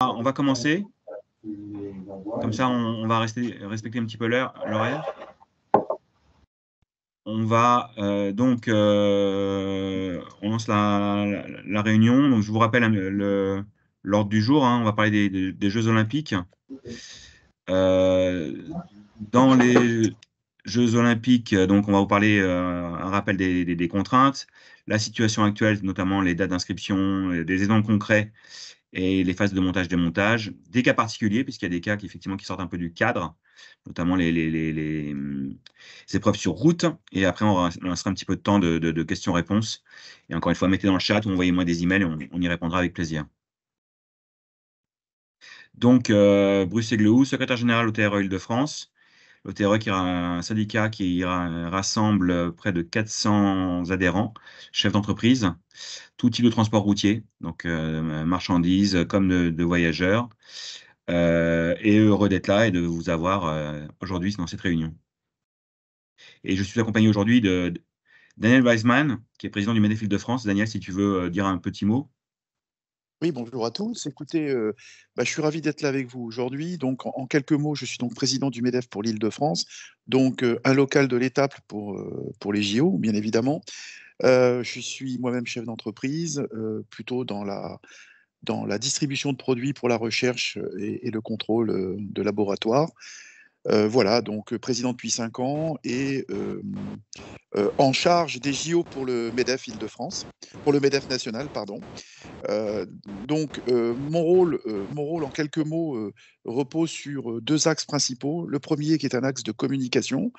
Ah, on va commencer. Comme ça, on, va rester, respecter un petit peu l'horaire. On va euh, donc, euh, on lance la, réunion. Donc, je vous rappelle hein, l'ordre du jour. Hein. on va parler des, Jeux Olympiques. Euh, dans les Jeux Olympiques, donc, on va vous parler un rappel des, contraintes, la situation actuelle, notamment les dates d'inscription, des aidants concrets et les phases de montage-démontage, des cas particuliers, puisqu'il y a des cas qui, effectivement, qui sortent un peu du cadre, notamment les, épreuves sur route. Et après, on restera un petit peu de temps de, questions-réponses. Et encore une fois, mettez dans le chat ou envoyez-moi des emails et on, y répondra avec plaisir. Donc, euh, Bruce Egleou, secrétaire général au TRE Île-de-France est un syndicat qui rassemble près de 400 adhérents, chefs d'entreprise, tout type de transport routier, donc euh, marchandises comme de, voyageurs. Euh, et heureux d'être là et de vous avoir euh, aujourd'hui dans cette réunion. Et je suis accompagné aujourd'hui de, Daniel Weisman, qui est président du Ménéfil de France. Daniel, si tu veux dire un petit mot. Oui, bonjour à tous. Écoutez, euh, bah, je suis ravi d'être là avec vous aujourd'hui. Donc, en, quelques mots, je suis donc président du MEDEF pour l'Île-de-France, donc euh, un local de l'étape pour, euh, pour les JO, bien évidemment. je suis moi-même chef d'entreprise, plutôt dans la, dans la distribution de produits pour la recherche et, et le contrôle de laboratoire. Euh, voilà, donc euh, président depuis cinq ans et euh, en charge des JO pour le MEDEF Île-de-France, pour le MEDEF national, pardon. donc mon, rôle, mon rôle, en quelques mots, repose sur deux axes principaux. Le premier qui est un axe de communication,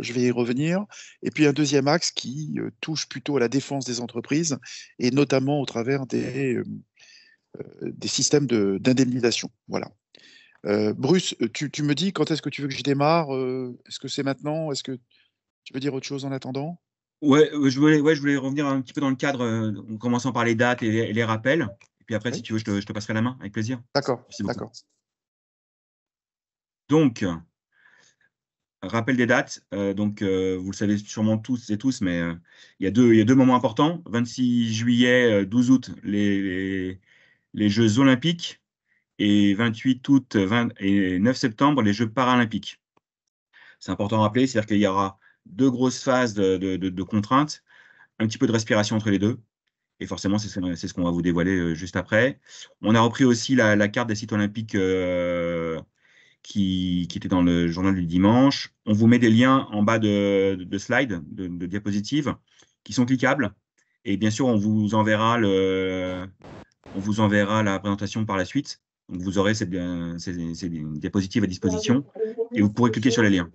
je vais y revenir, et puis un deuxième axe qui touche plutôt à la défense des entreprises, et notamment au travers des, des systèmes d'indemnisation. voilà. Euh, Bruce, euh, tu, me dis quand est-ce que tu veux que je démarre euh, Est-ce que c'est maintenant Est-ce que tu veux dire autre chose en attendant ouais je, voulais, revenir un petit peu dans le cadre, en commençant par les dates et les, rappels. Et puis après, si tu veux, je te, passerai la main, avec plaisir. D'accord. D'accord. Donc, rappel des dates. donc, vous le savez sûrement tous et tous, mais il y, a deux, y, a deux moments importants. 26 juillet, 12 août, les Jeux olympiques et 28 août et 9 septembre les Jeux paralympiques. C'est important à rappeler, c'est-à-dire qu'il y aura deux grosses phases de, contraintes, un petit peu de respiration entre les deux. Et forcément, c'est ce qu'on va vous dévoiler euh, juste après. On a repris aussi la, carte des sites olympiques euh, qui, était dans le journal du dimanche. On vous met des liens en bas de, de slides, de, diapositives, qui sont cliquables. Et bien sûr, on vous enverra, le, on vous enverra la présentation par la suite vous aurez euh, ces, ces, diapositives à disposition et vous pourrez cliquer sur les liens.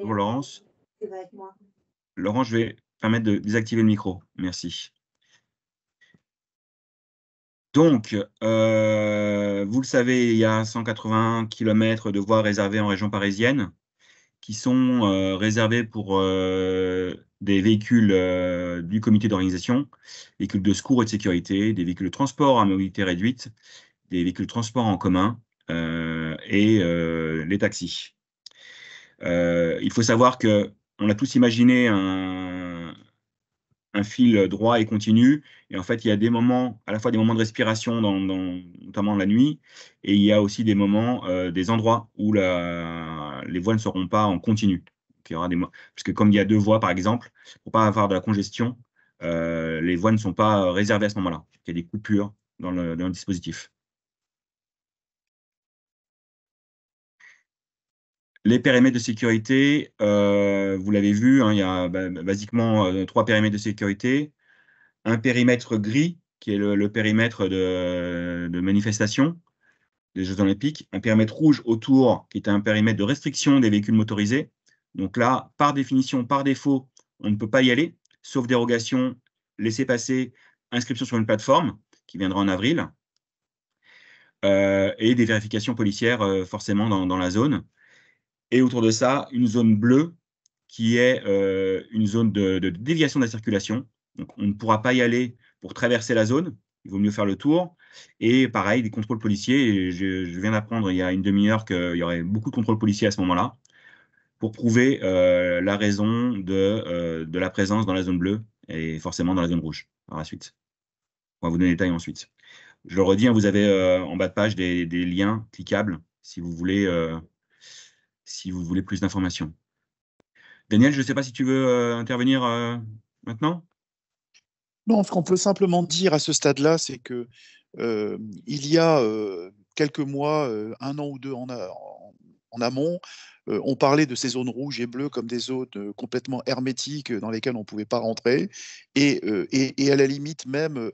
Pour Laurence. Laurent, je vais permettre de désactiver le micro. Merci. Donc, euh, vous le savez, il y a 180 km de voies réservées en région parisienne qui sont euh, réservés pour euh, des véhicules euh, du comité d'organisation, véhicules de secours et de sécurité, des véhicules de transport à mobilité réduite, des véhicules de transport en commun et les taxis. il faut savoir que on a tous imaginé un, un fil euh, droit et continu. Et en fait, il y a des moments, à la fois des moments de respiration, dans, notamment la nuit, et il y a aussi des moments, euh, des endroits où les voies ne seront pas en continu. aura des, parce que comme il y a deux voies, par exemple, pour pas avoir de la congestion, euh, les voies ne sont pas réservées à ce moment-là. Il y a des coupures dans le dispositif. Les périmètres de sécurité, euh, vous l'avez vu, hein, il y a bah, basiquement euh, trois périmètres de sécurité. Un périmètre gris, qui est le, périmètre de, manifestation des Jeux Olympiques. Un périmètre rouge autour, qui est un périmètre de restriction des véhicules motorisés. Donc là, par définition, par défaut, on ne peut pas y aller, sauf dérogation, laisser passer, inscription sur une plateforme, qui viendra en avril. Euh, et des vérifications policières, forcément, dans la zone et autour de ça, une zone bleue qui est euh, une zone de, déviation de la circulation. Donc, on ne pourra pas y aller pour traverser la zone. Il vaut mieux faire le tour. Et pareil, des contrôles policiers. Je, viens d'apprendre il y a une demi-heure qu'il y aurait beaucoup de contrôles policiers à ce moment-là pour prouver euh, la raison euh, de, la présence dans la zone bleue et forcément dans la zone rouge par la suite. On va vous donner les détails ensuite. Je le redis, hein, vous avez en bas de page des liens cliquables si vous voulez si vous voulez plus d'informations. Daniel, je ne sais pas si tu veux euh, intervenir euh, maintenant. Non, ce qu'on peut simplement dire à ce stade-là, c'est que euh, il y a quelques mois, un an ou deux en, en amont. on parlait de ces zones rouges et bleues comme des zones complètement hermétiques dans lesquelles on ne pouvait pas rentrer et, et, à la limite même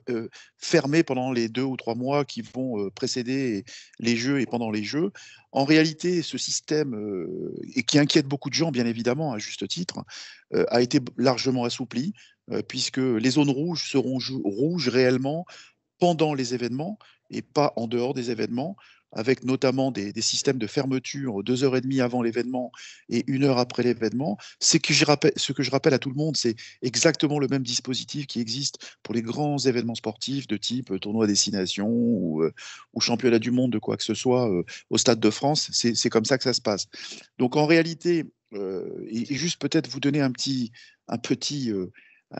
fermées pendant les deux ou trois mois qui vont précéder les jeux et pendant les jeux. En réalité, ce système, et qui inquiète beaucoup de gens bien évidemment à juste titre, a été largement assoupli puisque les zones rouges seront rouges réellement pendant les événements et pas en dehors des événements avec notamment des, systèmes de fermeture euh, deux heures et demie avant l'événement et une heure après l'événement. ce que je rappelle à tout le monde, c'est exactement le même dispositif qui existe pour les grands événements sportifs de type euh, tournoi à destination euh, ou, championnat du monde de quoi que ce soit au Stade de France. C'est comme ça que ça se passe. Donc en réalité, et, et, juste peut-être vous donner un petit, un petit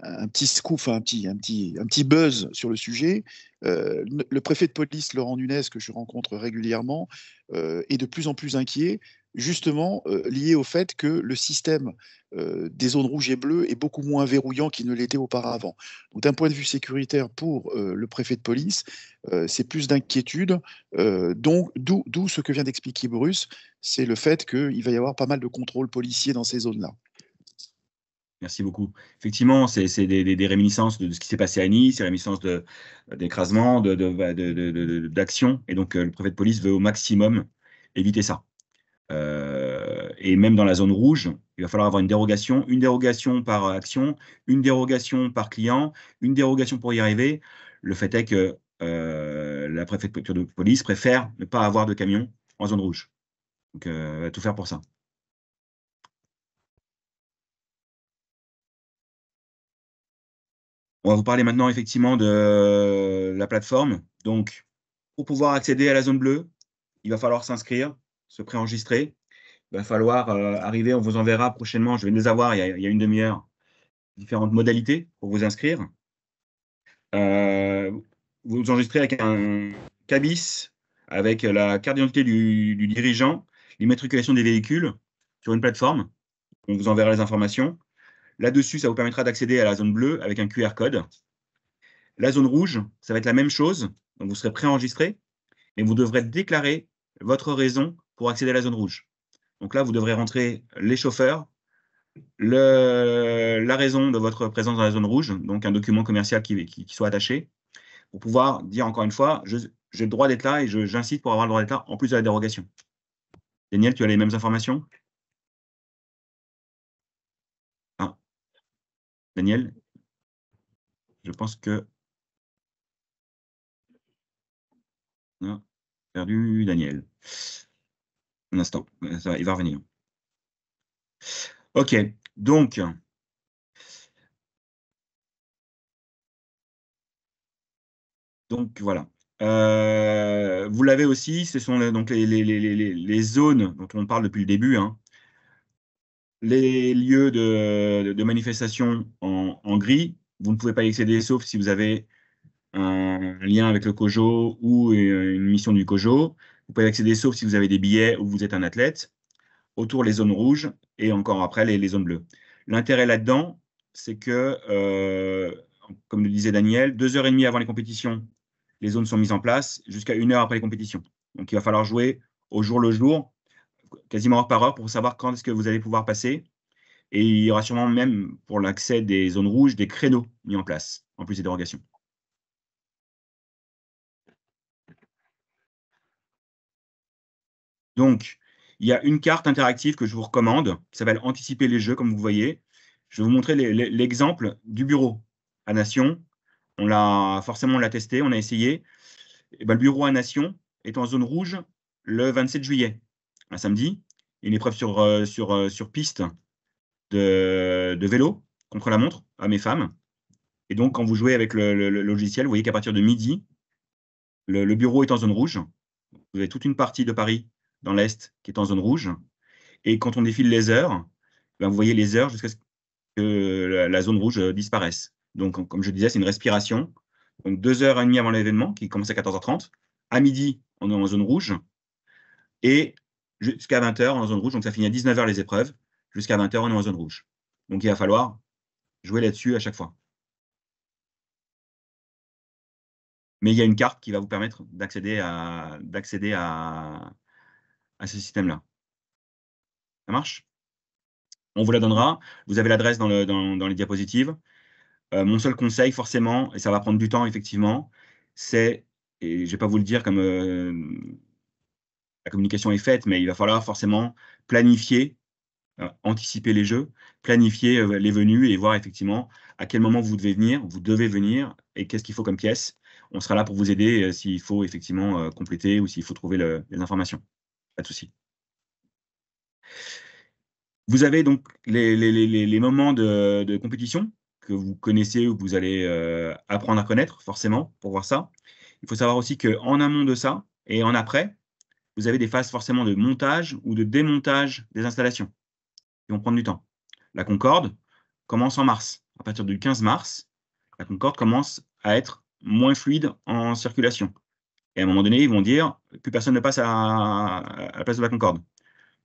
un petit scoop, un petit, un petit, un petit buzz sur le sujet. Euh, le préfet de police, Laurent Nunes, que je rencontre régulièrement, euh, est de plus en plus inquiet, justement euh, lié au fait que le système des zones rouges et bleues est beaucoup moins verrouillant qu'il ne l'était auparavant. d'un point de vue sécuritaire pour le préfet de police, c'est plus d'inquiétude, donc d'où ce que vient d'expliquer Bruce, c'est le fait qu'il va y avoir pas mal de contrôles policiers dans ces zones-là. Merci beaucoup. Effectivement, c'est des, réminiscences de, ce qui s'est passé à Nice, des réminiscences d'écrasement, de, d'action. De, de, et donc, euh, le préfet de police veut au maximum éviter ça. Euh, et même dans la zone rouge, il va falloir avoir une dérogation, une dérogation par action, une dérogation par client, une dérogation pour y arriver. Le fait est que euh, la préfecture de police préfère ne pas avoir de camion en zone rouge. Donc, va tout faire pour ça. On va vous parler maintenant effectivement de euh, la plateforme. Donc, pour pouvoir accéder à la zone bleue, il va falloir s'inscrire, se préenregistrer. Il va falloir euh, arriver, on vous enverra prochainement, je vais les avoir il y a, une demi-heure, différentes modalités pour vous inscrire. Euh, vous vous enregistrez avec un cabis, avec la carte d'identité du dirigeant, l'immatriculation des véhicules sur une plateforme. On vous enverra les informations. Là-dessus, ça vous permettra d'accéder à la zone bleue avec un QR code. La zone rouge, ça va être la même chose. Donc, vous serez préenregistré, et vous devrez déclarer votre raison pour accéder à la zone rouge. Donc là, vous devrez rentrer les chauffeurs, la raison de votre présence dans la zone rouge, donc un document commercial qui, qui soit attaché, pour pouvoir dire encore une fois, j'ai le droit d'être là et j'incite pour avoir le droit d'être là, en plus de la dérogation. Daniel, tu as les mêmes informations Daniel, je pense que non, perdu Daniel. Un instant, ça, il va revenir. OK, donc, donc voilà. Euh, vous l'avez aussi, ce sont les, donc les, les, les, zones dont on parle depuis le début, hein, les lieux de, manifestation en, gris, vous ne pouvez pas y accéder sauf si vous avez un lien avec le COJO ou euh, une mission du COJO. Vous pouvez accéder sauf si vous avez des billets ou vous êtes un athlète. Autour, les zones rouges et encore après, les, zones bleues. L'intérêt là-dedans, c'est que, euh, comme le disait Daniel, deux heures et demie avant les compétitions, les zones sont mises en place jusqu'à une heure après les compétitions. Donc, il va falloir jouer au jour le jour quasiment heure par heure pour savoir quand est-ce que vous allez pouvoir passer. Et il y aura sûrement même pour l'accès des zones rouges des créneaux mis en place, en plus des dérogations. Donc, il y a une carte interactive que je vous recommande, qui s'appelle Anticiper les jeux, comme vous voyez. Je vais vous montrer l'exemple du bureau à Nation. On l'a forcément on l'a testé, on a essayé. Et ben, le bureau à Nation est en zone rouge le 27 juillet un samedi, une épreuve sur, euh, sur, euh, sur piste de, vélo contre la montre à mes femmes. Et donc, quand vous jouez avec le, logiciel, vous voyez qu'à partir de midi, le, bureau est en zone rouge. Vous avez toute une partie de Paris dans l'Est qui est en zone rouge. Et quand on défile les heures, ben vous voyez les heures jusqu'à ce que la, zone rouge euh, disparaisse. Donc, comme je disais, c'est une respiration. Donc, deux heures et demie avant l'événement, qui commence à 14h30. À midi, on est en zone rouge. Et jusqu'à 20h en zone rouge. Donc ça finit à 19h les épreuves. Jusqu'à 20h, on est en zone rouge. Donc il va falloir jouer là-dessus à chaque fois. Mais il y a une carte qui va vous permettre d'accéder à, à, ce système-là. Ça marche On vous la donnera. Vous avez l'adresse dans, dans, les diapositives. Euh, mon seul conseil, forcément, et ça va prendre du temps, effectivement, c'est, et je ne vais pas vous le dire comme euh, la communication est faite, mais il va falloir forcément planifier, euh, anticiper les jeux, planifier euh, les venues et voir effectivement à quel moment vous devez venir, vous devez venir et qu'est-ce qu'il faut comme pièce. On sera là pour vous aider euh, s'il faut effectivement compléter ou s'il faut trouver les informations. Pas de souci. Vous avez donc les, moments de, de, compétition que vous connaissez ou que vous allez apprendre à connaître forcément pour voir ça. Il faut savoir aussi qu'en amont de ça et en après, vous avez des phases forcément de montage ou de démontage des installations qui vont prendre du temps. La Concorde commence en mars. À partir du 15 mars, la Concorde commence à être moins fluide en circulation. Et à un moment donné, ils vont dire plus personne ne passe à, la place de la Concorde.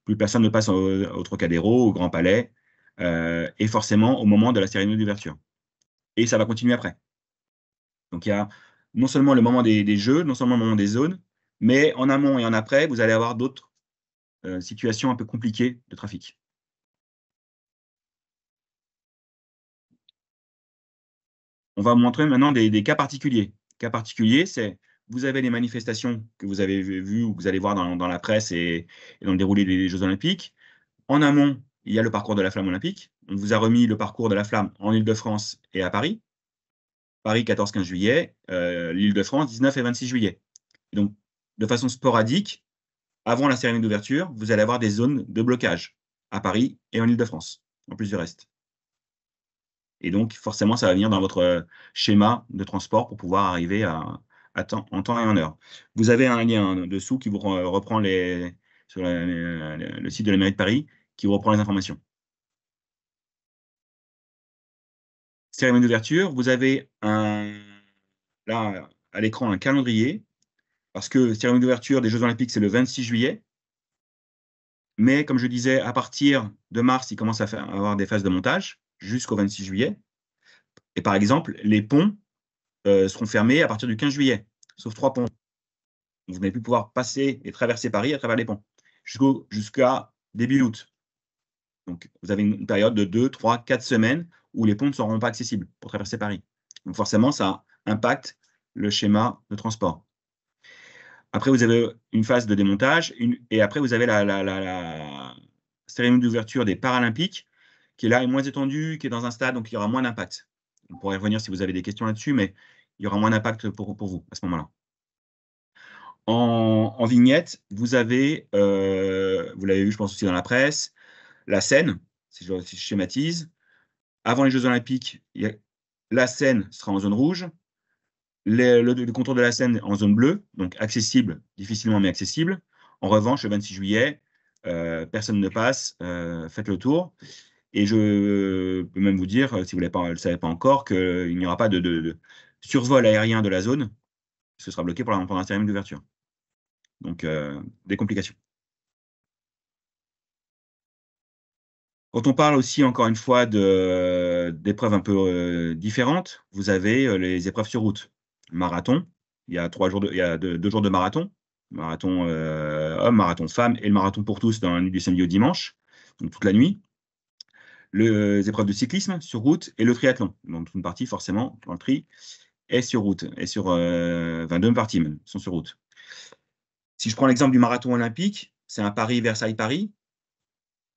Plus personne ne passe au, Trocadéro, au Grand Palais, euh, et forcément au moment de la cérémonie d'ouverture. Et ça va continuer après. Donc il y a non seulement le moment des jeux, non seulement le moment des zones, mais en amont et en après, vous allez avoir d'autres euh, situations un peu compliquées de trafic. On va vous montrer maintenant des, cas particuliers. Cas particulier, c'est vous avez les manifestations que vous avez vues ou que vous allez voir dans, la presse et, dans le déroulé des Jeux Olympiques. En amont, il y a le parcours de la flamme olympique. On vous a remis le parcours de la flamme en Ile-de-France et à Paris. Paris 14-15 juillet, euh, l'Île-de-France 19 et 26 juillet. donc, de façon sporadique, avant la cérémonie d'ouverture, vous allez avoir des zones de blocage à Paris et en Ile-de-France, en plus du reste. Et donc, forcément, ça va venir dans votre euh, schéma de transport pour pouvoir arriver à, temps, en temps et en heure. Vous avez un lien dessous qui vous reprend les, sur le, site de la mairie de Paris, qui vous reprend les informations. Cérémonie d'ouverture, vous avez un, là à l'écran un calendrier parce que cérémonie d'ouverture des Jeux Olympiques, c'est le 26 juillet. Mais comme je disais, à partir de mars, il commence à, faire, avoir des phases de montage jusqu'au 26 juillet. Et par exemple, les ponts euh, seront fermés à partir du 15 juillet, sauf trois ponts. Vous n'allez plus pouvoir passer et traverser Paris à travers les ponts jusqu'à début août. Donc, vous avez une période de 2, 3, 4 semaines où les ponts ne seront pas accessibles pour traverser Paris. Donc, forcément, ça impacte le schéma de transport. Après, vous avez une phase de démontage, et après, vous avez la, la, cérémonie d'ouverture des Paralympiques, qui est là, est moins étendue, qui est dans un stade, donc il y aura moins d'impact. On pourrait revenir si vous avez des questions là-dessus, mais il y aura moins d'impact pour, vous à ce moment-là. En, vignette, vous avez, euh, vous l'avez vu, je pense aussi dans la presse, la scène, si je, schématise. Avant les Jeux Olympiques, la scène sera en zone rouge, le, contour de la Seine en zone bleue, donc accessible, difficilement mais accessible. En revanche, le 26 juillet, euh, personne ne passe, euh, faites le tour. Et je peux même vous dire, si vous ne le savez pas encore, qu'il n'y aura pas de, survol aérien de la zone. Ce sera bloqué pour la certain d'ouverture. Donc, euh, des complications. Quand on parle aussi, encore une fois, d'épreuves un peu différentes, vous avez les épreuves sur route marathon. Il y a, jours deux, jours de marathon, marathon euh, homme, marathon femme et le marathon pour tous dans la nuit du samedi au dimanche, donc toute la nuit. les épreuves de cyclisme sur route et le triathlon, donc une partie forcément dans le tri est sur route, et sur 22 euh, parties sont sur route. Si je prends l'exemple du marathon olympique, c'est un Paris-Versailles-Paris.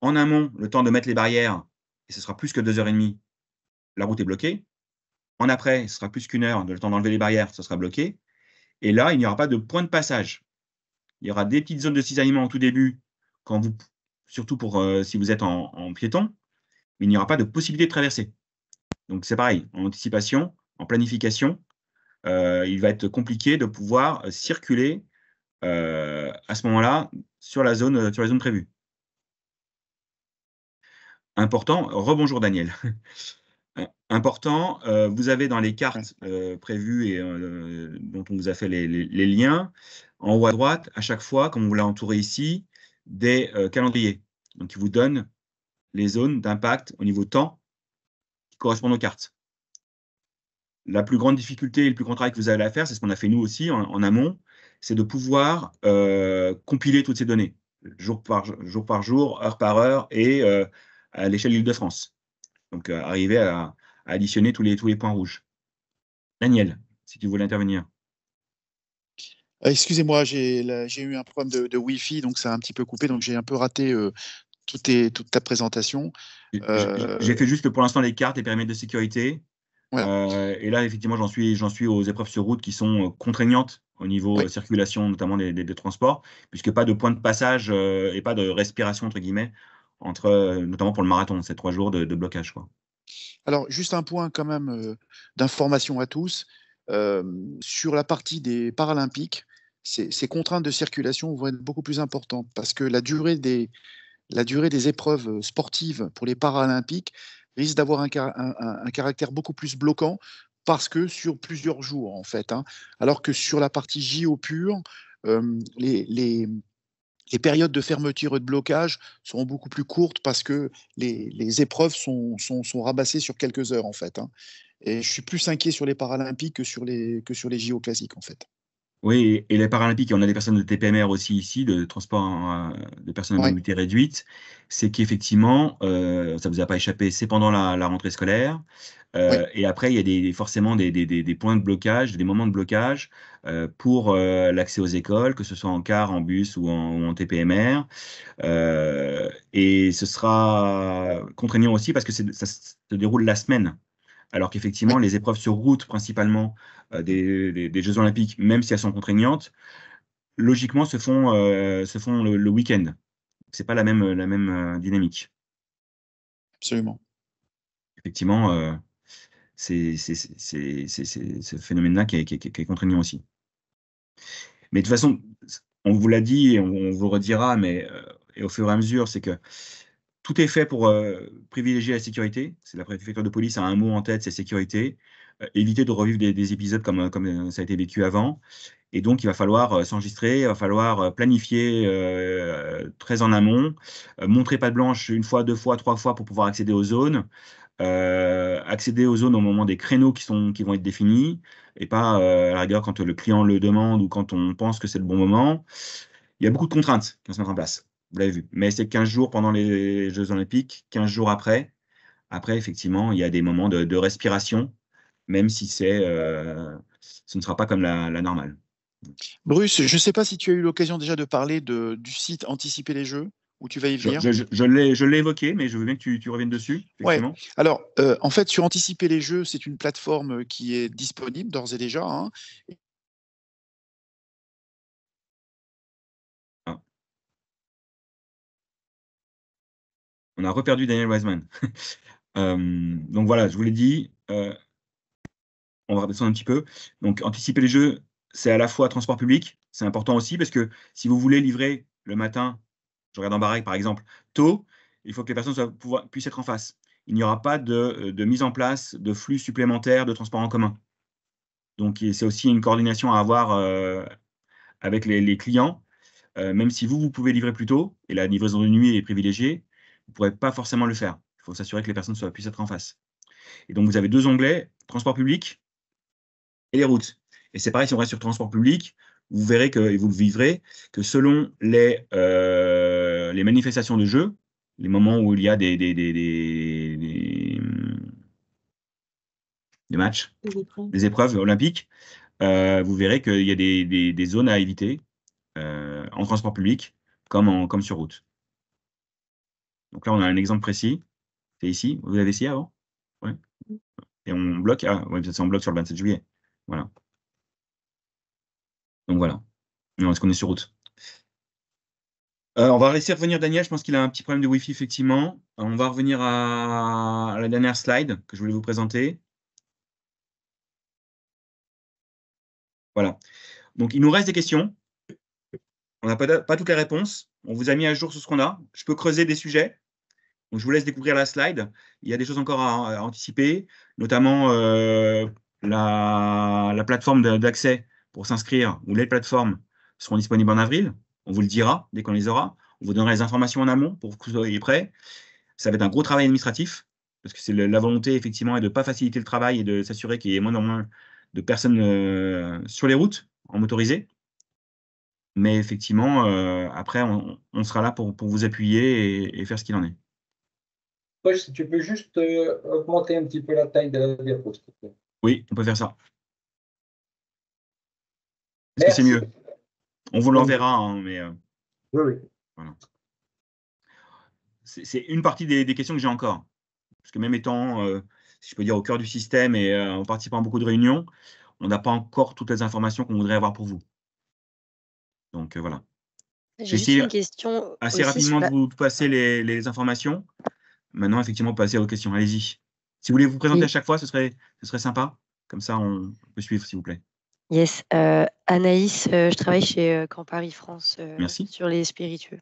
En amont, le temps de mettre les barrières, et ce sera plus que deux heures et demie, la route est bloquée. En après, ce sera plus qu'une heure, le temps d'enlever les barrières, ce sera bloqué. Et là, il n'y aura pas de point de passage. Il y aura des petites zones de cisaillement au tout début, surtout pour euh, si vous êtes en, piéton, mais il n'y aura pas de possibilité de traverser. Donc c'est pareil, en anticipation, en planification, euh, il va être compliqué de pouvoir euh, circuler à ce moment-là sur la zone, sur les zones prévues. Important, rebonjour Daniel. Euh, important, euh, vous avez dans les cartes euh, prévues et dont on vous a fait les, liens, en haut à droite, à chaque fois, comme vous l'a entouré ici, des calendriers. Donc, vous donnent les zones d'impact au niveau temps qui correspondent aux cartes. La plus grande difficulté et le plus grand travail que vous allez à faire, c'est ce qu'on a fait nous aussi en, amont, c'est de pouvoir compiler toutes ces données, jour, par jour heure par heure, et à l'échelle de l'Île-de-France. Donc, euh, arriver à, additionner tous les, tous les points rouges. Daniel, si tu voulais intervenir. Euh, excusez-moi, j'ai eu un problème de, Wi-Fi, donc ça a un petit peu coupé, donc j'ai un peu raté euh, toute ta présentation. j'ai fait juste pour l'instant les cartes, les périmètres de sécurité. et là, effectivement, j'en suis, suis aux épreuves sur route qui sont contraignantes au niveau de circulation, notamment des, des, des, transports, puisque pas de point de passage et pas de respiration, entre guillemets, entre, notamment pour le marathon, ces trois jours de, blocage. Quoi. Alors, juste un point quand même euh, d'information à tous. Euh, sur la partie des Paralympiques, ces, contraintes de circulation vont être beaucoup plus importantes parce que la durée des, la durée des épreuves sportives pour les Paralympiques risque d'avoir un, un, caractère beaucoup plus bloquant parce que sur plusieurs jours en fait. Hein. alors que sur la partie JO pure, euh, les, les les périodes de fermeture et de blocage seront beaucoup plus courtes parce que les, épreuves sont, sont, rabassées sur quelques heures, en fait. Hein. Et je suis plus inquiet sur les Paralympiques que sur les, que sur les JO classiques, en fait. Oui, et les Paralympiques, on a des personnes de TPMR aussi ici, de transport euh, de personnes à mobilité réduite. C'est qu'effectivement, euh, ça ne vous a pas échappé, c'est pendant la, rentrée scolaire. Euh, et après, il y a des, forcément des, points de blocage, des moments de blocage pour l'accès aux écoles, que ce soit en car, en bus ou en, ou en TPMR. et ce sera contraignant aussi parce que ça se déroule la semaine alors qu'effectivement, les épreuves sur route, principalement euh, des, Jeux Olympiques, même si elles sont contraignantes, logiquement se font, euh, se font le, week-end. Ce n'est pas la même, la même euh, dynamique. Absolument. Effectivement, c'est ce phénomène-là qui, est contraignant aussi. Mais de toute façon, on vous l'a dit et on, vous redira, mais et au fur et à mesure, c'est que tout est fait pour euh, privilégier la sécurité. C'est la préfecture de police a un mot en tête, c'est sécurité. Euh, éviter de revivre des, épisodes comme, euh, ça a été vécu avant. Et donc, il va falloir s'enregistrer, il va falloir planifier très en amont, montrer pas de blanche une fois, deux fois, trois fois pour pouvoir accéder aux zones, accéder aux zones au moment des créneaux qui, sont, qui vont être définis, et pas à la rigueur quand le client le demande ou quand on pense que c'est le bon moment. Il y a beaucoup de contraintes qui vont se mettre en place vous l'avez vu. Mais c'est 15 jours pendant les Jeux Olympiques, 15 jours après. Après, effectivement, il y a des moments de, respiration, même si euh, ce ne sera pas comme la, normale. Bruce, je ne sais pas si tu as eu l'occasion déjà de parler du site Anticiper les Jeux. Où tu vas y venir. Je, je, je l'ai évoqué, mais je veux bien que tu, reviennes dessus. Ouais. Alors, euh, en fait, sur Anticiper les Jeux, c'est une plateforme qui est disponible d'ores et déjà hein, on a reperdu Daniel Wiseman. Euh, donc voilà, je vous l'ai dit, euh, on va redescendre un petit peu. Donc anticiper les jeux, c'est à la fois transport public, c'est important aussi parce que si vous voulez livrer le matin, je regarde en baraque par exemple, tôt, il faut que les personnes puissent être en face. Il n'y aura pas euh, de, mise en place de flux supplémentaires de transport en commun. Donc c'est aussi une coordination à avoir avec les, clients. même si vous, vous pouvez livrer plus tôt, et la livraison de nuit est privilégiée, vous ne pourrez pas forcément le faire. Il faut s'assurer que les personnes soient, puissent être en face. Et donc, vous avez deux onglets, transport public et les routes. Et c'est pareil, si on reste sur transport public, vous verrez que, et vous vivrez, que selon euh, les, manifestations de jeu, les moments où il y a des, matchs, des épreuves, olympiques, euh, vous verrez qu'il y a des, zones à éviter euh, en transport public comme sur route. Donc là, on a un exemple précis. C'est ici. Vous l'avez essayé avant Oui. Mm. Et on bloque. Ah, oui, on bloque sur le 27 juillet. Voilà. Donc voilà. est-ce qu'on est sur route euh, on va laisser revenir Daniel, je pense qu'il a un petit problème de Wi-Fi, effectivement. Euh, on va revenir à... la dernière slide que je voulais vous présenter. Voilà. Donc, il nous reste des questions. On n'a pas, pas toutes les réponses. On vous a mis à jour sur ce qu'on a. Je peux creuser des sujets je vous laisse découvrir la slide. Il y a des choses encore à, anticiper, notamment euh, la, plateforme d'accès pour s'inscrire ou les plateformes seront disponibles en avril. On vous le dira dès qu'on les aura. On vous donnera les informations en amont pour que vous soyez prêts. Ça va être un gros travail administratif parce que c'est la volonté effectivement est de ne pas faciliter le travail et de s'assurer qu'il y ait moins en moins de personnes euh, sur les routes en motorisé. Mais effectivement, euh, après, on, sera là pour, vous appuyer et faire ce qu'il en est si tu peux juste euh, augmenter un petit peu la taille de la diapositive. Oui, on peut faire ça. Est-ce que c'est mieux On vous l'enverra, hein, mais. Euh, oui, oui. Voilà. C'est une partie des, questions que j'ai encore. Parce que même étant, euh, si je peux dire, au cœur du système et en participant à beaucoup de réunions, on n'a pas encore toutes les informations qu'on voudrait avoir pour vous. Donc voilà. J'ai une question assez rapidement de vous passer les informations maintenant, effectivement, passer aux questions. Allez-y. Si vous voulez vous présenter à chaque fois, ce serait, ce serait sympa. Comme ça, on peut suivre, s'il vous plaît. Yes. Euh, Anaïs, euh, je travaille chez euh, Campari Paris France sur les spiritueux.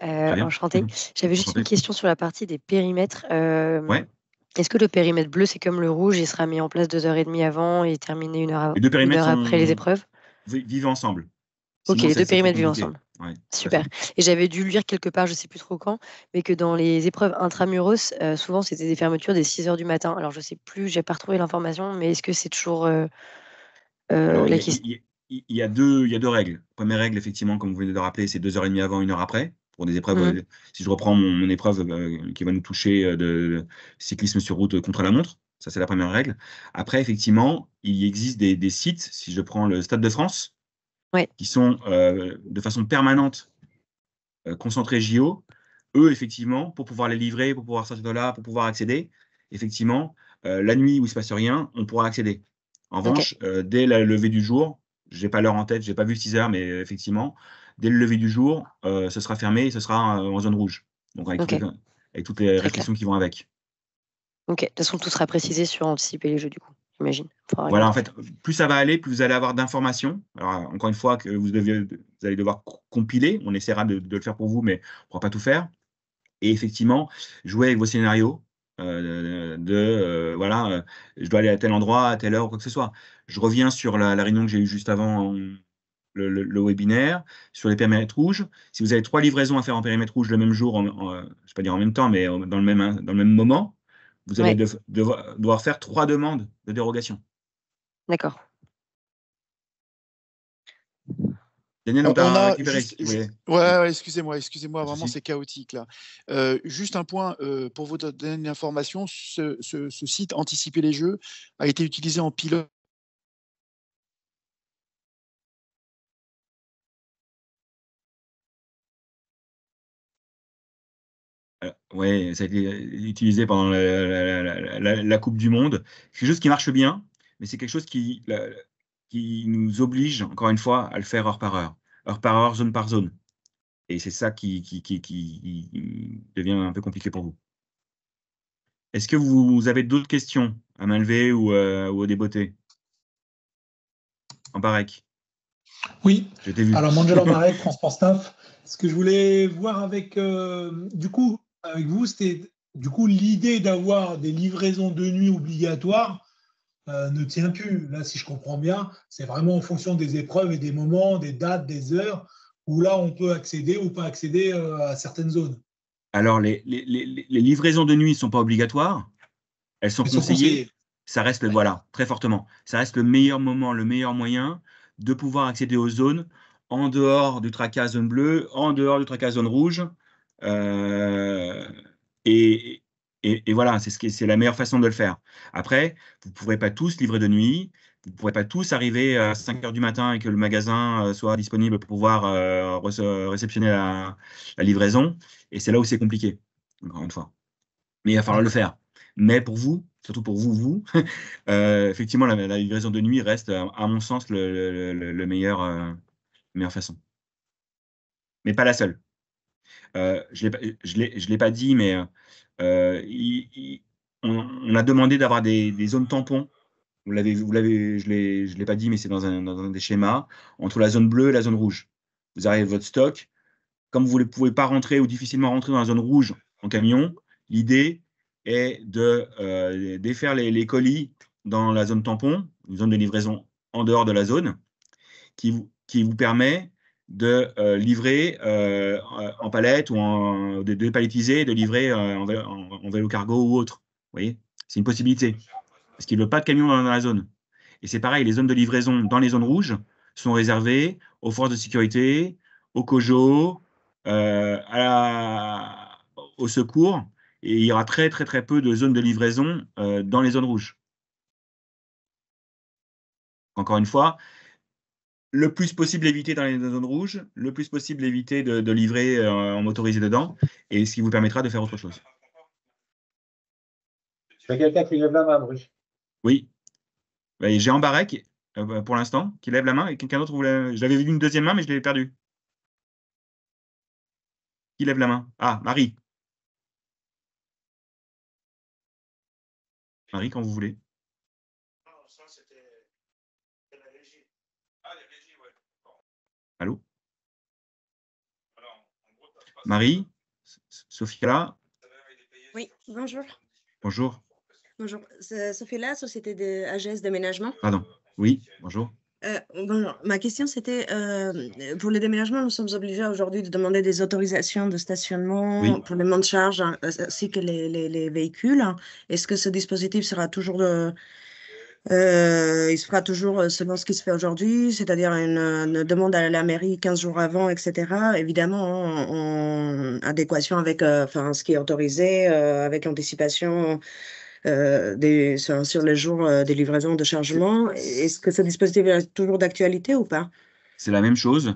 enchantée. Mhm. J'avais juste une question sur la partie des périmètres. Ouais. Est-ce que le périmètre bleu, c'est comme le rouge, il sera mis en place deux heures et demie avant et terminé une heure, les après les épreuves Vivez ensemble. ok, les deux périmètres vivent ensemble. Super. Et j'avais dû lire quelque part, je ne sais plus trop quand, mais que dans les épreuves intramuros, euh, souvent c'était des fermetures des 6 heures du matin. Alors je ne sais plus, j'ai pas retrouvé l'information, mais est-ce que c'est toujours euh, euh, la question il, y, a deux, y règles. Première règle, effectivement, comme vous venez de le rappeler, c'est 2h30 avant, 1 h après. Pour des épreuves, mmh. si je reprends mon, épreuve qui va nous toucher de cyclisme sur route contre la montre, ça c'est la première règle. Après, effectivement, il existe des sites, si je prends le Stade de France, qui sont euh, de façon permanente euh, concentrés JO, eux, effectivement, pour pouvoir les livrer, pour pouvoir sortir de là, pour pouvoir accéder, effectivement, euh, la nuit où il se passe rien, on pourra accéder. En revanche, dès la levée du jour, j'ai pas l'heure en tête, j'ai pas vu 6 heures, mais effectivement, dès le lever du jour, ce sera fermé et ce sera en zone rouge. Donc avec, toutes, les, restrictions qui vont avec. Ok, de toute façon, tout sera précisé sur anticiper les jeux du coup. Voilà, en fait, plus ça va aller, plus vous allez avoir d'informations. Alors, euh, encore une fois, que vous, vous allez devoir compiler. On essaiera de, le faire pour vous, mais on ne pourra pas tout faire. Et effectivement, jouer avec vos scénarios. Euh, de euh, voilà, je dois aller à tel endroit, à telle heure, ou quoi que ce soit. Je reviens sur la, réunion que j'ai eue juste avant le, webinaire, sur les périmètres rouges. Si vous avez trois livraisons à faire en périmètre rouge le même jour, je ne vais pas dire en même temps, mais dans, le même, hein, dans le même moment, vous allez devoir, faire trois demandes de dérogation. D'accord. Daniel, on, t'a récupéré. oui. excusez-moi, excusez-moi, vraiment c'est chaotique là. Euh, juste un point euh, pour votre donner information, ce, ce, site Anticiper les jeux a été utilisé en pilote Oui, ça a été utilisé pendant la, Coupe du Monde. C'est quelque chose qui marche bien, mais c'est quelque chose qui, qui nous oblige, encore une fois, à le faire heure par heure, heure par heure, zone par zone. Et c'est ça qui, qui, devient un peu compliqué pour vous. Est-ce que vous avez d'autres questions à main levée euh, ou, au déboté En pareil Oui. Alors, Mangelo Marek, Transport Staff. Ce que je voulais voir avec, euh, du coup, avec vous, c'était du coup l'idée d'avoir des livraisons de nuit obligatoires euh, ne tient plus. Là, si je comprends bien, c'est vraiment en fonction des épreuves et des moments, des dates, des heures, où là, on peut accéder ou pas accéder euh, à certaines zones. Alors, les, livraisons de nuit ne sont pas obligatoires. Elles sont, conseillées. Ça reste, voilà, très fortement. Ça reste le meilleur moment, le meilleur moyen de pouvoir accéder aux zones en dehors du tracas zone bleue, en dehors du tracas zone rouge. Euh, et, voilà, c'est la meilleure façon de le faire. Après, vous ne pourrez pas tous livrer de nuit, vous ne pourrez pas tous arriver à 5 heures du matin et que le magasin euh, soit disponible pour pouvoir euh, réceptionner la, livraison. Et c'est là où c'est compliqué, encore une fois. Mais il va falloir le faire. Mais pour vous, surtout pour vous, vous, effectivement, la, livraison de nuit reste, à mon sens, le, meilleur, meilleure façon. Mais pas la seule. Euh, je ne l'ai pas dit, mais euh, on, a demandé d'avoir des, zones tampons. Vous l'avez, vous l'avez, je ne l'ai pas dit, mais c'est dans un, des schémas, entre la zone bleue et la zone rouge. Vous arrivez votre stock. Comme vous ne pouvez pas rentrer ou difficilement rentrer dans la zone rouge en camion, l'idée est de euh, défaire les, colis dans la zone tampon, une zone de livraison en dehors de la zone, qui qui vous permet de euh, livrer euh, en palette ou en, de, de de livrer euh, en, vélo cargo ou autre. Vous voyez, c'est une possibilité. Parce qu'il ne veut pas de camion dans, la zone. Et c'est pareil, les zones de livraison dans les zones rouges sont réservées aux forces de sécurité, aux COJO, aux au secours. Et il y aura très, très, très peu de zones de livraison dans les zones rouges. Encore une fois, le plus possible éviter dans les zones rouges, le plus possible éviter de, livrer euh, en motorisé dedans, et ce qui vous permettra de faire autre chose. Il y quelqu'un qui lève la main, Bruce. Oui. Ben, j'ai en euh, pour l'instant, qui lève la main, et quelqu'un d'autre voulait. Je vu une deuxième main, mais je l'ai perdue. Qui lève la main Ah, Marie. Marie, quand vous voulez. Allô Marie Sophie là Oui, bonjour. Bonjour. Bonjour. Sophie là, Société de AGS Déménagement. Pardon. Oui, bonjour. Euh, bonjour. Ma question, c'était euh, pour les déménagements, nous sommes obligés aujourd'hui de demander des autorisations de stationnement pour les mains de charge hein, euh, ainsi que les, les véhicules. Est-ce que ce dispositif sera toujours de, euh, il se fera toujours euh, selon ce qui se fait aujourd'hui, c'est-à-dire une, demande à la mairie 15 jours avant, etc. Évidemment, hein, en, adéquation avec euh, enfin, ce qui est autorisé, avec l'anticipation des, sur, les jours des livraisons de chargement. Est-ce que ce dispositif est toujours d'actualité ou pas C'est la même chose,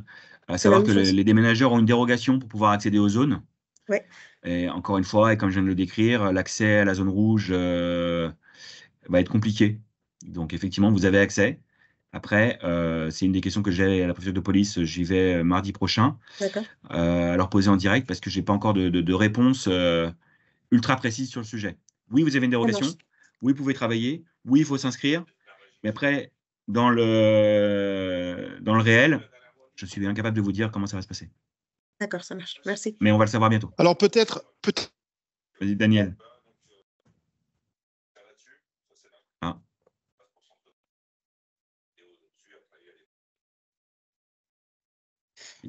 à savoir que les, déménageurs ont une dérogation pour pouvoir accéder aux zones. Oui. Et encore une fois, et comme je viens de le décrire, l'accès à la zone rouge va être compliqué donc effectivement, vous avez accès. Après, euh, c'est une des questions que j'ai à la préfecture de police. J'y vais euh, mardi prochain. Euh, à poser en direct parce que je n'ai pas encore de, réponse euh, ultra précise sur le sujet. Oui, vous avez une dérogation. Oui, vous pouvez travailler. Oui, il faut s'inscrire. Mais après, dans le, dans le réel, je suis incapable de vous dire comment ça va se passer. D'accord, ça marche. Merci. Mais on va le savoir bientôt. Alors peut-être. Peut Vas-y, Daniel.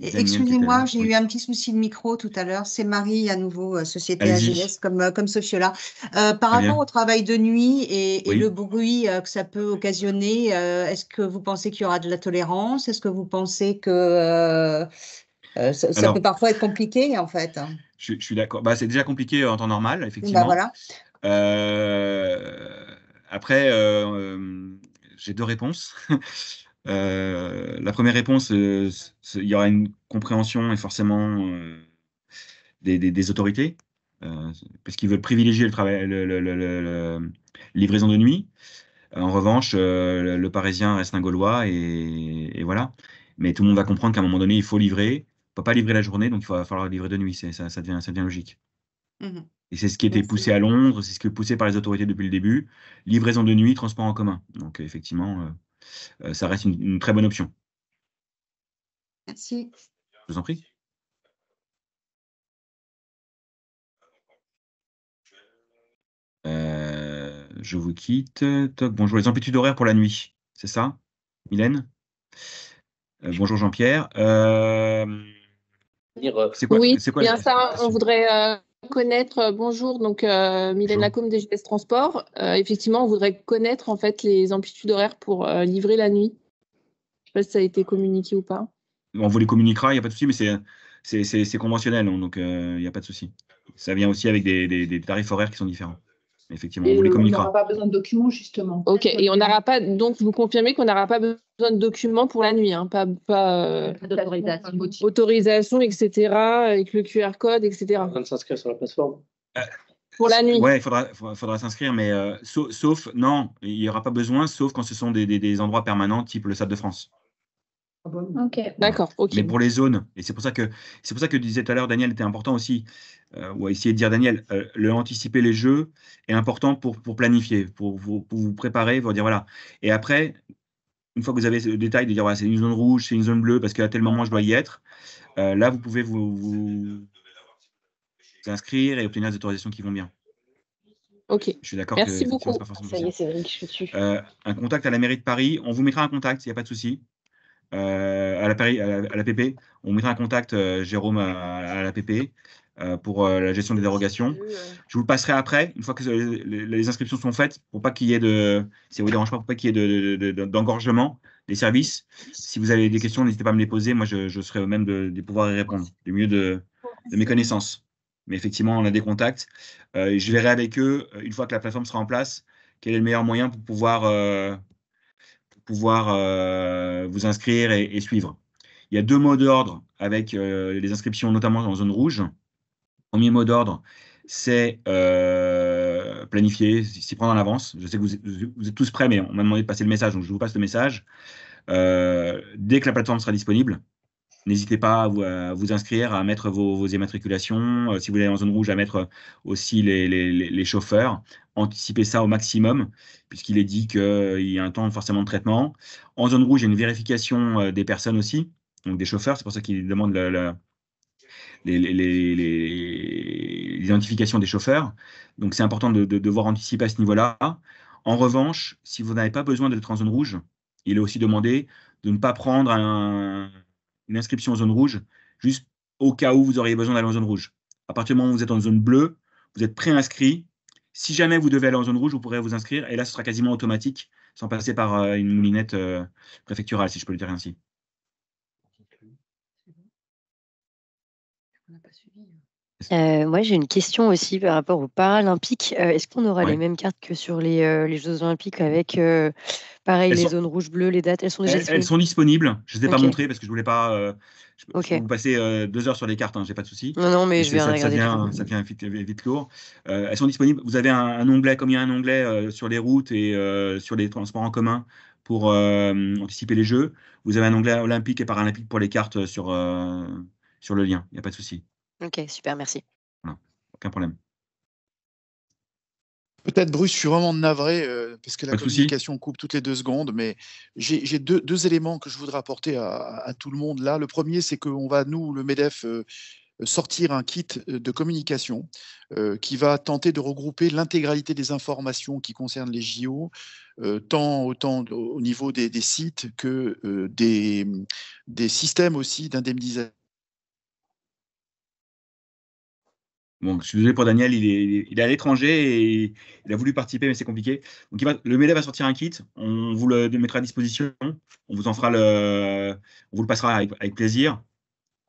Excusez-moi, j'ai eu un petit souci de micro tout à l'heure. C'est Marie à nouveau, euh, Société AGS, comme, euh, comme là euh, par rapport au travail de nuit et, le bruit que ça peut occasionner, est-ce que vous pensez qu'il y aura de la tolérance Est-ce que vous pensez que ça, peut parfois être compliqué en fait Je, suis d'accord. Bah, c'est déjà compliqué en temps normal, bah, effectivement. voilà. après, j'ai deux réponses. Euh, la première réponse, euh, il y aura une compréhension et forcément euh, des, autorités, parce qu'ils veulent privilégier le travail, livraison de nuit. En revanche, le Parisien reste un Gaulois et, voilà. Mais tout le monde va comprendre qu'à un moment donné, il faut livrer. On ne peut pas livrer la journée, donc il va falloir livrer de nuit. Ça, ça, devient, logique. Mm-hmm. Et c'est ce qui était poussé à Londres, c'est ce qui est poussé par les autorités depuis le début. Livraison de nuit, transport en commun. Donc effectivement, euh, ça reste une, très bonne option. Merci. Je vous en prie. Euh, je vous quitte. bonjour. Les amplitudes horaires pour la nuit, c'est ça, Mylène euh, Bonjour Jean-Pierre. c'est quoi, oui, quoi bien ça. On voudrait connaître, euh, bonjour, donc euh, Mylène Lacombe des GPS Transport. Euh, effectivement, on voudrait connaître en fait les amplitudes horaires pour livrer la nuit. Je ne sais pas si ça a été communiqué ou pas. On vous les communiquera, il n'y a pas de souci, mais c'est conventionnel, hein, donc il n'y a pas de souci. Ça vient aussi avec des tarifs horaires qui sont différents. Effectivement, on vous les communiquera. On n'aura pas besoin de documents, justement. OK, et on n'aura pas, donc vous confirmez qu'on n'aura pas besoin de documents pour la nuit, hein, euh, pas, d'autorisation, autorisation, etc., avec le QR code, etc. On s'inscrire sur la plateforme. Euh, pour la nuit. Ouais, il faudra, s'inscrire, mais euh, sauf, non, il n'y aura pas besoin, sauf quand ce sont des, des endroits permanents, type le Stade de France. Ah bah ok D'accord. Mais pour les zones, et c'est pour ça que c'est pour ça que disait tout à l'heure Daniel était important aussi, euh, ou essayer de dire Daniel, euh, le anticiper les jeux est important pour, pour planifier, pour, pour, vous préparer, pour dire voilà. Et après, une fois que vous avez le détail de dire voilà, c'est une zone rouge, c'est une zone bleue, parce qu'à tel moment je dois y être, euh, là vous pouvez vous, vous, inscrire et obtenir des autorisations qui vont bien. Ok. Je suis d'accord. Merci beaucoup. ça y est, Cédric, je suis dessus. Euh, un contact à la mairie de Paris. On vous mettra un contact, il n'y a pas de souci. Euh, à l'APP. on mettra un contact, euh, Jérôme, à, la PP euh, pour la gestion des dérogations. Je vous le passerai après, une fois que les, inscriptions sont faites, pour pas qu'il y ait de, vous pas, pour pas qu'il y ait d'engorgement de, des services. Si vous avez des questions, n'hésitez pas à me les poser. Moi, je, je serai au même de, pouvoir y répondre du mieux de, mes connaissances. Mais effectivement, on a des contacts. je verrai avec eux, une fois que la plateforme sera en place, quel est le meilleur moyen pour pouvoir pouvoir euh, vous inscrire et, suivre. Il y a deux mots d'ordre avec euh, les inscriptions, notamment en zone rouge. Premier mot d'ordre, c'est euh, planifier, s'y prendre en avance. Je sais que vous êtes tous prêts, mais on m'a demandé de passer le message, donc je vous passe le message. dès que la plateforme sera disponible, N'hésitez pas à vous, inscrire, à mettre vos, ématriculations. immatriculations. Euh, si vous allez en zone rouge, à mettre euh, aussi les, chauffeurs. Anticipez ça au maximum, puisqu'il est dit qu'il y a un temps forcément de traitement. En zone rouge, il y a une vérification euh, des personnes aussi, donc des chauffeurs. C'est pour ça qu'il demande l'identification des chauffeurs. Donc, c'est important de, de, devoir anticiper à ce niveau-là. En revanche, si vous n'avez pas besoin d'être en zone rouge, il est aussi demandé de ne pas prendre un, une inscription en zone rouge, juste au cas où vous auriez besoin d'aller en zone rouge. À partir du moment où vous êtes en zone bleue, vous êtes pré-inscrit. Si jamais vous devez aller en zone rouge, vous pourrez vous inscrire. Et là, ce sera quasiment automatique, sans passer par euh, une moulinette euh, préfecturale, si je peux le dire ainsi. moi, hein euh, j'ai une question aussi par rapport aux Paralympiques. Est-ce qu'on aura les mêmes cartes que sur les, les Jeux Olympiques avec Pareil, les zones rouges, bleues, les dates, elles sont déjà elles, disponibles. Elles sont disponibles. Je ne les ai pas montrées parce que je ne voulais pas. Euh, vous passer euh, deux heures sur les cartes, hein, j'ai pas de souci. Non, non, mais je vais regarder. Ça ça vite, lourd. Euh, elles sont disponibles. Vous avez un, onglet, comme il y a un onglet sur les routes et sur les transports en commun pour anticiper les jeux. Vous avez un onglet olympique et paralympique pour les cartes sur, sur le lien. Il n'y a pas de souci. Ok, super, merci. aucun problème. Peut-être, Bruce, je suis vraiment navré, euh, parce que la communication coupe toutes les deux secondes, mais j'ai deux, éléments que je voudrais apporter à, tout le monde là. Le premier, c'est qu'on va, nous, le MEDEF, euh, sortir un kit euh, de communication qui va tenter de regrouper l'intégralité des informations qui concernent les JO, tant autant au niveau des, sites que des systèmes aussi d'indemnisation Bon, je suis désolé pour Daniel, il est, il est à l'étranger et il a voulu participer, mais c'est compliqué. Donc, le MEDEF va sortir un kit, on vous le mettra à disposition, on vous en fera le, on vous passera avec, plaisir,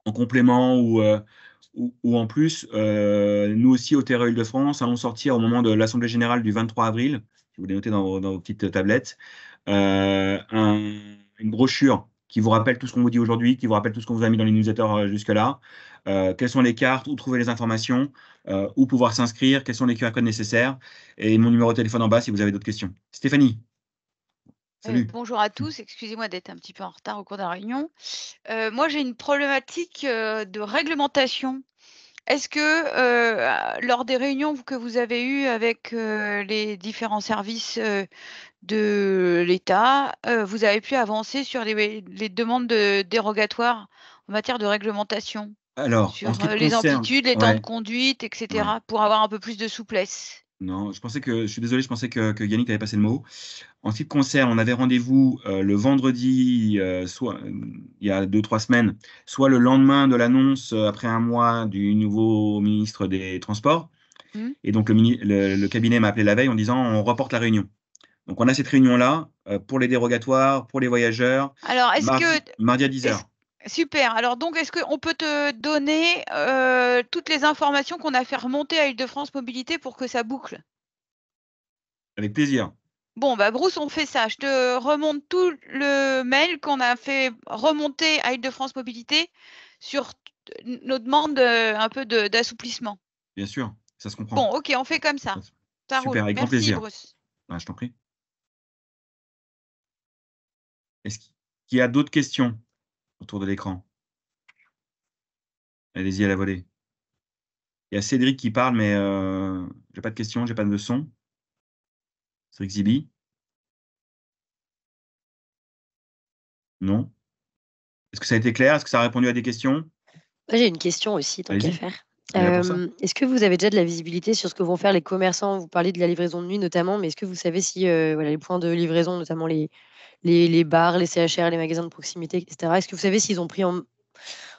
en complément ou, euh, ou, en plus. Euh, nous aussi, au Terre de france allons sortir au moment de l'Assemblée générale du 23 avril, si vous les notez dans vos, petites tablettes, euh, une brochure qui vous rappelle tout ce qu'on vous dit aujourd'hui, qui vous rappelle tout ce qu'on vous a mis dans les newsletters euh, jusque-là, euh, quelles sont les cartes, où trouver les informations, euh, où pouvoir s'inscrire, quels sont les QR codes nécessaires, et mon numéro de téléphone en bas si vous avez d'autres questions. Stéphanie. Eh, Salut. bonjour à tous, excusez-moi d'être un petit peu en retard au cours de la réunion. moi, j'ai une problématique de réglementation est-ce que lors des réunions que vous avez eues avec les différents services de l'État, vous avez pu avancer sur les, demandes de dérogatoires en matière de réglementation Alors, sur les amplitudes, les temps de conduite, etc., pour avoir un peu plus de souplesse non, je pensais que, je suis désolé, je pensais que, que Yannick avait passé le mot. En ce concert, on avait rendez-vous euh, le vendredi, euh, soit euh, il y a deux, trois semaines, soit le lendemain de l'annonce, après un mois, du nouveau ministre des Transports. Hmm. Et donc, le, cabinet m'a appelé la veille en disant on reporte la réunion. Donc, on a cette réunion-là pour les dérogatoires, pour les voyageurs. Alors, est-ce que. Mardi à 10h. Super. Alors donc, est-ce qu'on peut te donner euh, toutes les informations qu'on a fait remonter à Île-de-France Mobilité pour que ça boucle Avec plaisir. Bon, bah Bruce, on fait ça. Je te remonte tout le mail qu'on a fait remonter à Île-de-France Mobilité sur nos demandes euh, un peu d'assouplissement. Bien sûr, ça se comprend. Bon, ok, on fait comme ça. Super, avec Merci, plaisir. Bruce. je t'en prie. Est-ce qu'il y a d'autres questions autour de l'écran. Allez-y à la volée. Il y a Cédric qui parle, mais je euh, j'ai pas de questions, j'ai pas de son. Cédric Zibi. Non. Est-ce que ça a été clair Est-ce que ça a répondu à des questions J'ai une question aussi, tant qu'à faire. Euh, est-ce que vous avez déjà de la visibilité sur ce que vont faire les commerçants Vous parlez de la livraison de nuit notamment, mais est-ce que vous savez si euh, voilà, les points de livraison, notamment les, les, bars, les CHR, les magasins de proximité, etc. Est-ce que vous savez s'ils ont pris en,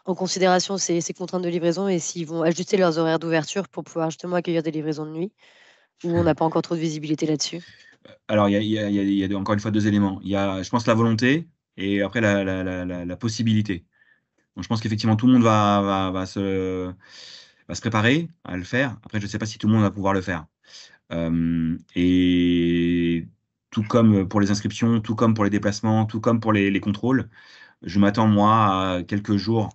considération ces, contraintes de livraison et s'ils vont ajuster leurs horaires d'ouverture pour pouvoir justement accueillir des livraisons de nuit Ou on n'a pas encore trop de visibilité là-dessus Alors, il y, a, encore une fois deux éléments. Il y a, je pense, la volonté et après la, possibilité. Donc, je pense qu'effectivement, tout le monde va, se, préparer à le faire. Après, je ne sais pas si tout le monde va pouvoir le faire. Euh, et tout comme euh, pour les inscriptions, tout comme pour les déplacements, tout comme pour les, contrôles, je m'attends, moi, à quelques jours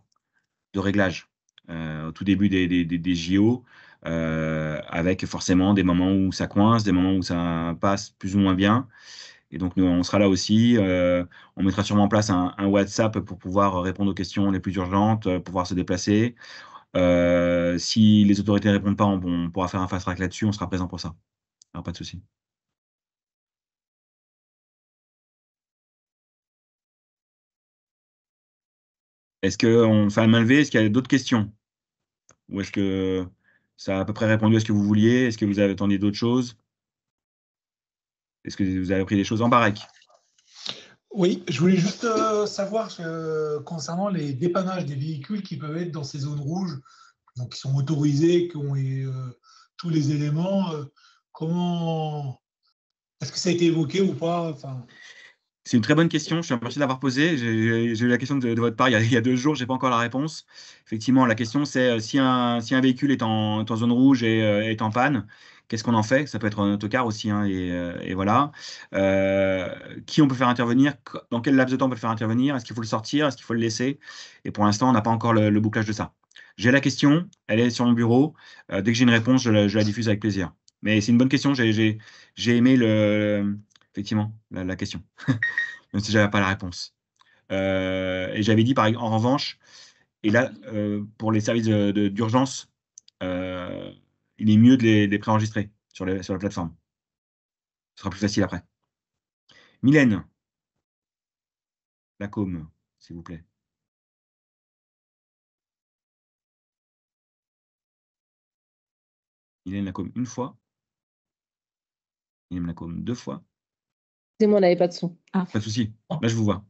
de réglage euh, au tout début des, JO, euh, avec forcément des moments où ça coince, des moments où ça passe plus ou moins bien. Et donc, nous, on sera là aussi. on mettra sûrement en place un, WhatsApp pour pouvoir répondre aux questions les plus urgentes, pouvoir se déplacer. si les autorités ne répondent pas, on, on pourra faire un fast-track là-dessus. On sera présent pour ça. Alors, pas de souci. Est-ce qu'on fait la main levée Est-ce qu'il y a d'autres questions Ou est-ce que ça a à peu près répondu à ce que vous vouliez Est-ce que vous avez attendu d'autres choses Est-ce que vous avez pris des choses en baraque oui, je voulais juste euh, savoir concernant les dépannages des véhicules qui peuvent être dans ces zones rouges, donc qui sont autorisés, qui ont euh, tous les éléments. Euh, comment est-ce que ça a été évoqué ou pas c'est une très bonne question. Je suis remercié d'avoir posé. J'ai eu la question de, votre part il y, a, deux jours. J'ai pas encore la réponse. Effectivement, la question c'est euh, si un, si un véhicule est en, zone rouge et euh, est en panne, qu'est-ce qu'on en fait Ça peut être un autocar aussi, hein, euh, et, voilà. qui on peut faire intervenir Dans quel laps de temps on peut le faire intervenir Est-ce qu'il faut le sortir Est-ce qu'il faut le laisser Et pour l'instant, on n'a pas encore le, bouclage de ça. J'ai la question, elle est sur mon bureau. dès que j'ai une réponse, je la, diffuse avec plaisir. Mais c'est une bonne question. J'ai aimé le, effectivement, la, question, même si je n'avais pas la réponse. Euh, et j'avais dit, par, en revanche, et là, euh, pour les services d'urgence, euh, il est mieux de les, préenregistrer sur, sur la plateforme. Ce sera plus facile après. Mylène, la com, s'il vous plaît. Mylène la com une fois. Mylène la com deux fois. Excusez-moi, on n'avait pas de son. Ah. Pas de souci. Là, je vous vois.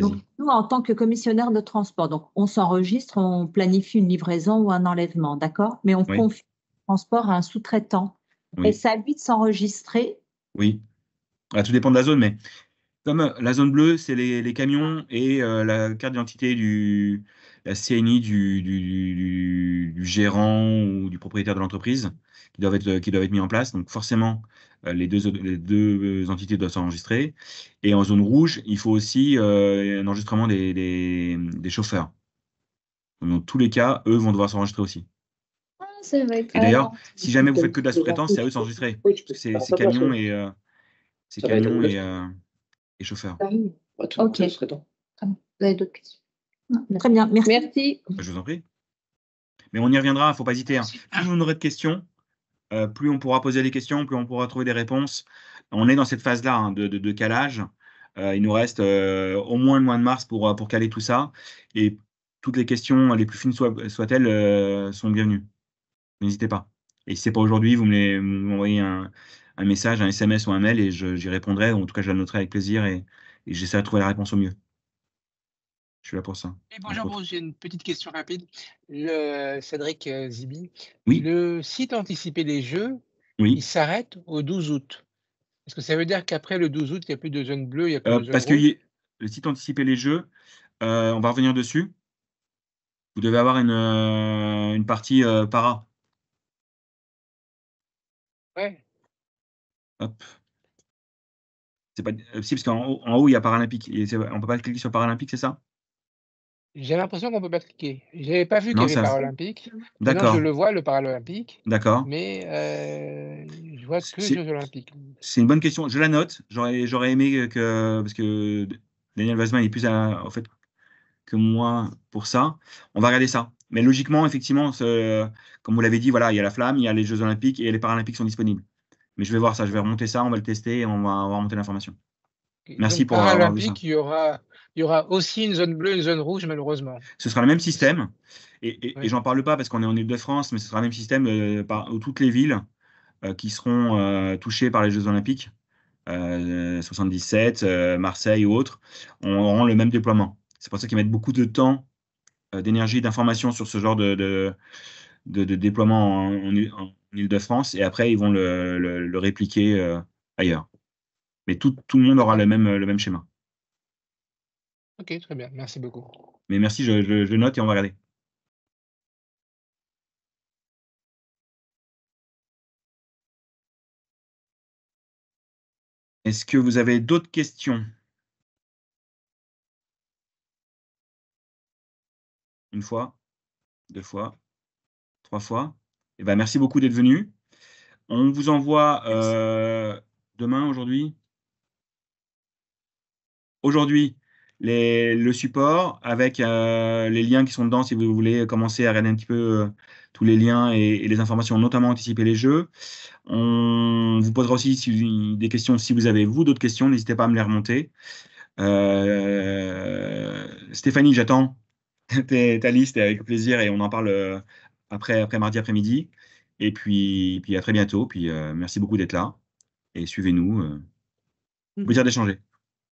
nous, en tant que commissionnaire de transport, donc on s'enregistre, on planifie une livraison ou un enlèvement, d'accord Mais on confie le transport à un sous-traitant. Et ça évite de s'enregistrer Oui. Bah, tout dépend de la zone, mais comme euh, la zone bleue, c'est les, camions et euh, la carte d'identité du la CNI du, gérant ou du propriétaire de l'entreprise qui doivent être euh, qui doivent être mis en place. Donc forcément, euh, les deux, euh, entités doivent s'enregistrer. Et en zone rouge, il faut aussi euh, un enregistrement des, chauffeurs. Dans tous les cas, eux vont devoir s'enregistrer aussi. Ah, ça va d'ailleurs, si jamais vous faites que de la sous-traitance, c'est à eux de s'enregistrer. C'est camions et, euh, et, et, chauffeurs. Ah ok. Vous avez d'autres questions Très bien, merci. Bah, je vous en prie. Mais on y reviendra, il ne faut pas hésiter. Hein. Si vous aurez de questions, euh, plus on pourra poser des questions, plus on pourra trouver des réponses. On est dans cette phase-là hein, de, calage. Euh, il nous reste euh, au moins le mois de mars pour, pour caler tout ça. Et toutes les questions, les plus fines soient-elles, sont bienvenues. N'hésitez pas. Et si ce pas aujourd'hui, vous m'envoyez un, un message, un SMS ou un mail et j'y répondrai. En tout cas, je la noterai avec plaisir et, et j'essaierai de trouver la réponse au mieux. Je suis là pour ça. bonjour, j'ai une petite question rapide. Cédric euh, Zibi, oui. le site anticipé des Jeux, il s'arrête au 12 août. Est-ce que ça veut dire qu'après le 12 août, il n'y a plus de zone bleue, il y a plus euh, Parce que le site anticipé des Jeux, euh, on va revenir dessus. Vous devez avoir une, partie para. Ouais. Hop. C'est si parce qu'en haut, il y a Paralympique. On ne peut pas cliquer sur Paralympique, c'est ça j'ai l'impression qu'on peut pas cliquer. n'avais pas vu qu'il y avait Paralympique. D'accord. Je le vois, le Paralympique. D'accord. Mais euh, je vois que les Jeux Olympiques. C'est une bonne question. Je la note. J'aurais aimé que. Parce que Daniel Vazman est plus à, en fait, que moi pour ça. On va regarder ça. Mais logiquement, effectivement, comme vous l'avez dit, voilà, il y a la flamme, il y a les Jeux Olympiques et les Paralympiques sont disponibles. Mais je vais voir ça. Je vais remonter ça. On va le tester et on va, remonter l'information. Merci pour. Paralympique, avoir il y aura il y aura aussi une zone bleue, une zone rouge, malheureusement. Ce sera le même système. Et, et, j'en parle pas parce qu'on est en Ile-de-France, mais ce sera le même système euh, toutes les villes euh, qui seront euh, touchées par les Jeux Olympiques, 77, euh, Marseille ou autres, auront le même déploiement. C'est pour ça qu'ils mettent beaucoup de temps, d'énergie, d'information sur ce genre de, déploiement en, Ile-de-France. Et après, ils vont le, répliquer ailleurs. Mais tout, le monde aura le même schéma. Ok, très bien. Merci beaucoup. Mais merci, je, note et on va regarder. Est-ce que vous avez d'autres questions Une fois, deux fois, trois fois. Eh ben, merci beaucoup d'être venu. On vous envoie euh, demain, aujourd'hui. Aujourd'hui, le support avec euh, les liens qui sont dedans si vous voulez commencer à regarder un petit peu euh, tous les liens et, les informations, notamment anticiper les jeux. On vous posera aussi si, des questions si vous avez vous d'autres questions, n'hésitez pas à me les remonter. Euh, Stéphanie, j'attends ta liste avec plaisir et on en parle après, après mardi après-midi. Et puis, puis à très bientôt. Puis merci beaucoup d'être là et suivez-nous. Mm. Plaisir d'échanger.